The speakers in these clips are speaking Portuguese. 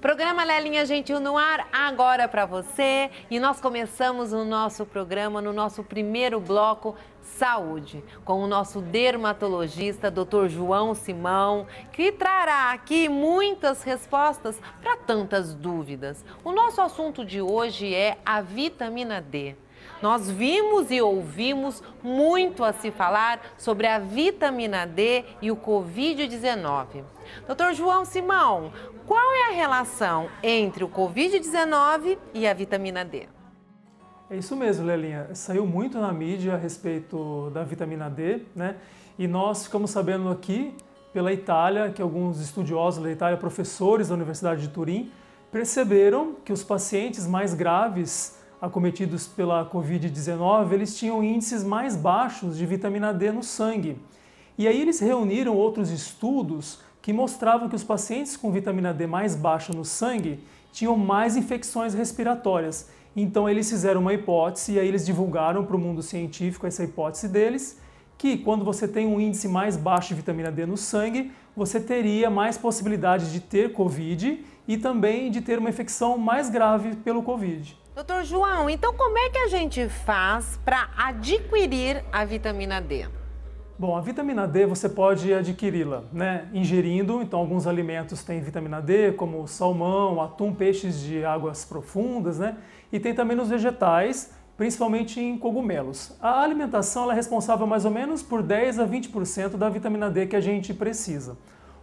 Programa Lelinha Gentil no ar agora para você e nós começamos o nosso programa no nosso primeiro bloco Saúde com o nosso dermatologista Dr. João Simão, que trará aqui muitas respostas para tantas dúvidas. O nosso assunto de hoje é a vitamina D. Nós vimos e ouvimos muito a se falar sobre a vitamina D e o Covid-19. Dr. João Simão, qual é a relação entre o Covid-19 e a vitamina D? É isso mesmo, Lelinha. Saiu muito na mídia a respeito da vitamina D, né? E nós ficamos sabendo aqui pela Itália que alguns estudiosos da Itália, professores da Universidade de Turim, perceberam que os pacientes mais graves acometidos pela Covid-19, eles tinham índices mais baixos de vitamina D no sangue. E aí eles reuniram outros estudos que mostravam que os pacientes com vitamina D mais baixa no sangue tinham mais infecções respiratórias. Então eles fizeram uma hipótese e aí eles divulgaram para o mundo científico essa hipótese deles, que quando você tem um índice mais baixo de vitamina D no sangue, você teria mais possibilidade de ter COVID e também de ter uma infecção mais grave pelo COVID. Doutor João, então como é que a gente faz para adquirir a vitamina D? Bom, a vitamina D você pode adquiri-la, né? Ingerindo, então alguns alimentos têm vitamina D, como salmão, atum, peixes de águas profundas, né? E tem também nos vegetais, principalmente em cogumelos. A alimentação é responsável mais ou menos por 10 a 20% da vitamina D que a gente precisa.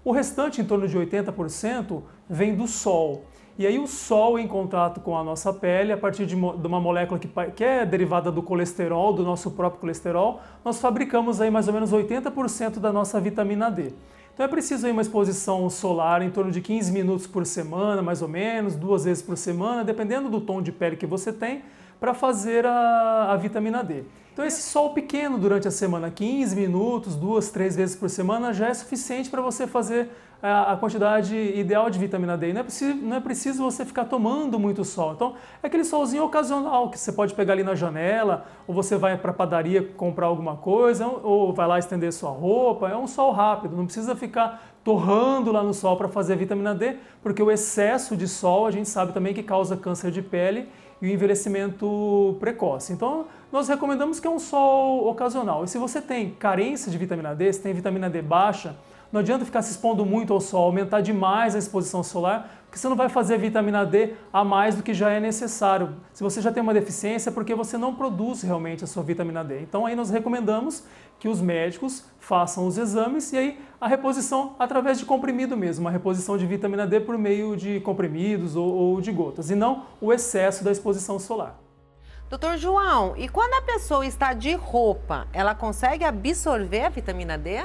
O restante, em torno de 80%, vem do sol. E aí o sol em contato com a nossa pele, a partir de, de uma molécula que, que, é derivada do colesterol, do nosso próprio colesterol, nós fabricamos aí mais ou menos 80% da nossa vitamina D. Então é preciso aí uma exposição solar em torno de 15 minutos por semana, mais ou menos, duas vezes por semana, dependendo do tom de pele que você tem, para fazer a, a vitamina D. Então esse sol pequeno durante a semana, 15 minutos, duas, três vezes por semana, já é suficiente para você fazer a, é, a quantidade ideal de vitamina D. Não é, preciso, não é preciso você ficar tomando muito sol. Então é aquele solzinho ocasional que você pode pegar ali na janela, ou você vai para a padaria comprar alguma coisa, ou vai lá estender sua roupa. É um sol rápido, não precisa ficar torrando lá no sol para fazer a vitamina D, porque o excesso de sol a gente sabe também que causa câncer de pele e o envelhecimento precoce. Então, nós recomendamos que é um sol ocasional. E se você tem carência de vitamina D, se tem vitamina D baixa, não adianta ficar se expondo muito ao sol, aumentar demais a exposição solar, porque você não vai fazer vitamina D a mais do que já é necessário. Se você já tem uma deficiência, é porque você não produz realmente a sua vitamina D. Então aí nós recomendamos que os médicos façam os exames e aí a reposição através de comprimido mesmo, a reposição de vitamina D por meio de comprimidos ou, ou de gotas, e não o excesso da exposição solar. Doutor João, e quando a pessoa está de roupa, ela consegue absorver a vitamina D?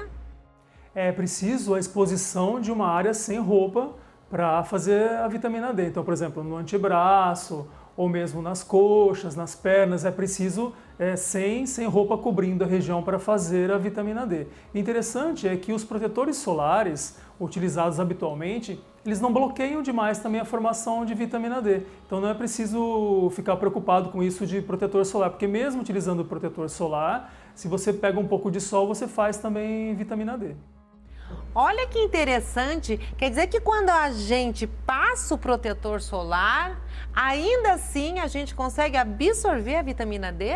é preciso a exposição de uma área sem roupa para fazer a vitamina D. Então, por exemplo, no antebraço ou mesmo nas coxas, nas pernas, é preciso é, sem, sem roupa cobrindo a região para fazer a vitamina D. Interessante é que os protetores solares utilizados habitualmente, eles não bloqueiam demais também a formação de vitamina D. Então não é preciso ficar preocupado com isso de protetor solar, porque mesmo utilizando o protetor solar, se você pega um pouco de sol, você faz também vitamina D. Olha que interessante, quer dizer que quando a gente passa o protetor solar, ainda assim a gente consegue absorver a vitamina D?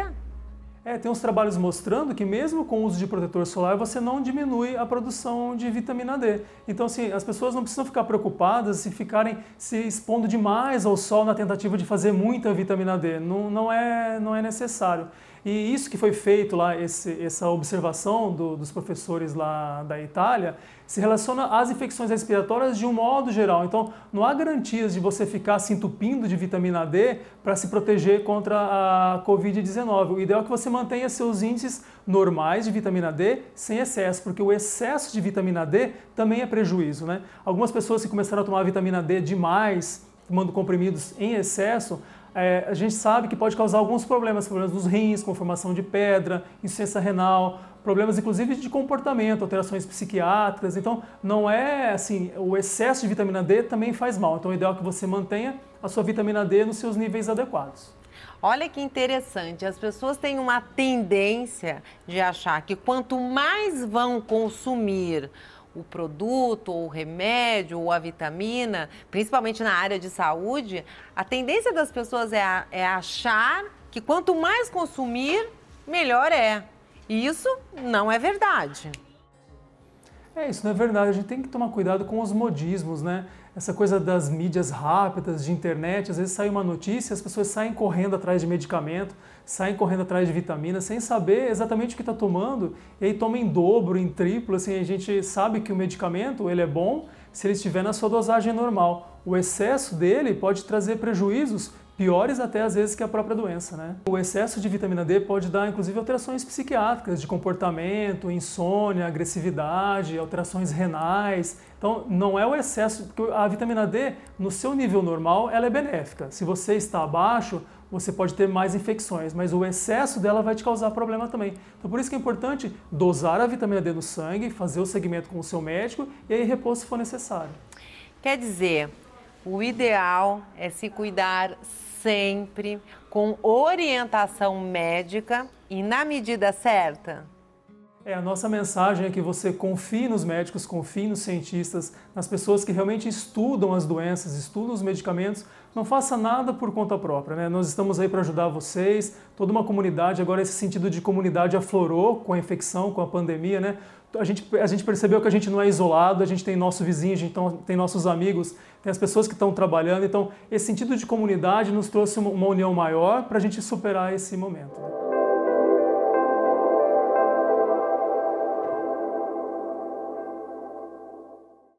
É, tem uns trabalhos mostrando que mesmo com o uso de protetor solar você não diminui a produção de vitamina D. Então, assim, as pessoas não precisam ficar preocupadas se ficarem se expondo demais ao sol na tentativa de fazer muita vitamina D. Não, não, é, não é necessário. E isso que foi feito lá, esse, essa observação do, dos professores lá da Itália, se relaciona às infecções respiratórias de um modo geral. Então, não há garantias de você ficar se entupindo de vitamina D para se proteger contra a Covid-19. O ideal é que você mantenha seus índices normais de vitamina D sem excesso, porque o excesso de vitamina D também é prejuízo. Né? Algumas pessoas que começaram a tomar vitamina D demais, tomando comprimidos em excesso, é, a gente sabe que pode causar alguns problemas, problemas nos rins, com formação de pedra, insuficiência renal, problemas inclusive de comportamento, alterações psiquiátricas. Então, não é assim, o excesso de vitamina D também faz mal. Então, o ideal é que você mantenha a sua vitamina D nos seus níveis adequados. Olha que interessante, as pessoas têm uma tendência de achar que quanto mais vão consumir o produto, ou o remédio, ou a vitamina, principalmente na área de saúde, a tendência das pessoas é, a, é achar que quanto mais consumir, melhor é. E isso não é verdade. É, isso não é verdade. A gente tem que tomar cuidado com os modismos, né? essa coisa das mídias rápidas, de internet, às vezes sai uma notícia, as pessoas saem correndo atrás de medicamento, saem correndo atrás de vitamina, sem saber exatamente o que está tomando, e aí toma em dobro, em triplo, assim, a gente sabe que o medicamento, ele é bom se ele estiver na sua dosagem normal. O excesso dele pode trazer prejuízos piores até às vezes que a própria doença, né? O excesso de vitamina D pode dar inclusive alterações psiquiátricas, de comportamento, insônia, agressividade, alterações renais. Então, não é o excesso, porque a vitamina D no seu nível normal, ela é benéfica. Se você está abaixo, você pode ter mais infecções, mas o excesso dela vai te causar problema também. Então, por isso que é importante dosar a vitamina D no sangue, fazer o segmento com o seu médico e aí repouso se for necessário. Quer dizer, o ideal é se cuidar sempre com orientação médica e na medida certa? É, a nossa mensagem é que você confie nos médicos, confie nos cientistas, nas pessoas que realmente estudam as doenças, estudam os medicamentos, não faça nada por conta própria. Né? Nós estamos aí para ajudar vocês, toda uma comunidade, agora esse sentido de comunidade aflorou com a infecção, com a pandemia, né? a gente, a gente percebeu que a gente não é isolado, a gente tem nosso vizinho, a gente então, tem nossos amigos, tem as pessoas que estão trabalhando. Então, esse sentido de comunidade nos trouxe uma união maior para a gente superar esse momento. Né?